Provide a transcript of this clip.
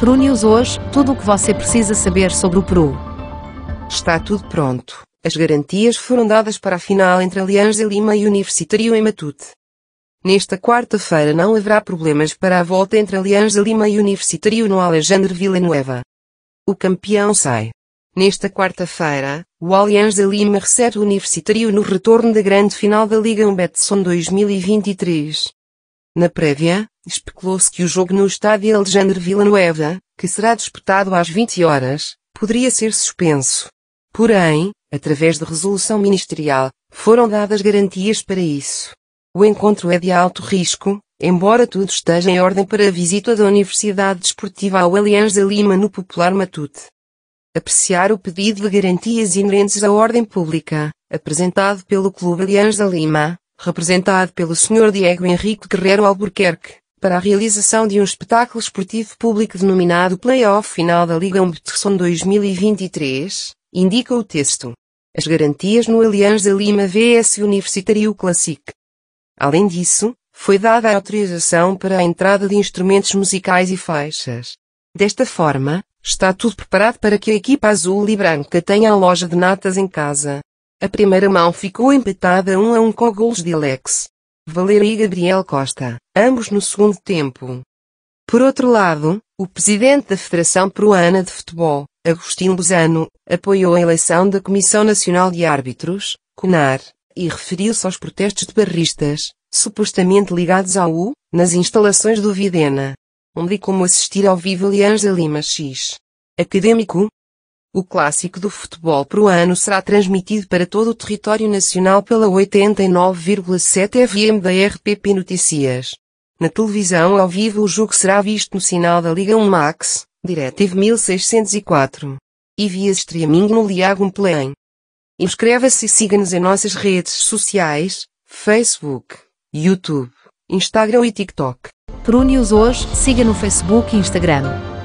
Peru News hoje, tudo o que você precisa saber sobre o Peru. Está tudo pronto. As garantias foram dadas para a final entre Alianza Lima e Universitário em Matute. Nesta quarta-feira não haverá problemas para a volta entre Alianza Lima e Universitário no Alexandre Villanueva. O campeão sai. Nesta quarta-feira, o Alianza Lima recebe o Universitário no retorno da grande final da Liga Betson 2023. Na prévia, Especulou-se que o jogo no estádio Alexandre Villanueva, que será disputado às 20 horas, poderia ser suspenso. Porém, através de resolução ministerial, foram dadas garantias para isso. O encontro é de alto risco, embora tudo esteja em ordem para a visita da Universidade Desportiva ao Alianza Lima no Popular Matute. Apreciar o pedido de garantias inerentes à ordem pública, apresentado pelo Clube Alianza Lima, representado pelo Sr. Diego Henrique Guerreiro Albuquerque para a realização de um espetáculo esportivo público denominado Playoff Final da Liga Umbterson 2023, indica o texto. As garantias no Allianz da Lima VS Universitário Classic. Além disso, foi dada a autorização para a entrada de instrumentos musicais e faixas. Desta forma, está tudo preparado para que a equipa azul e branca tenha a loja de natas em casa. A primeira mão ficou empatada 1 um a 1 um com gols de Alex. Valera e Gabriel Costa, ambos no segundo tempo. Por outro lado, o presidente da Federação Peruana de Futebol, Agostinho Bozano, apoiou a eleição da Comissão Nacional de Árbitros, CONAR, e referiu-se aos protestos de barristas, supostamente ligados ao U, nas instalações do Videna. Onde e como assistir ao vivo Lianza Lima X. Académico, o clássico do futebol ano será transmitido para todo o território nacional pela 89,7 FM da RPP Notícias. Na televisão ao vivo o jogo será visto no sinal da Liga 1 Max, Directive 1604. E via streaming no Liago Play. Inscreva-se e siga-nos em nossas redes sociais, Facebook, YouTube, Instagram e TikTok. prune os hoje, siga no Facebook e Instagram.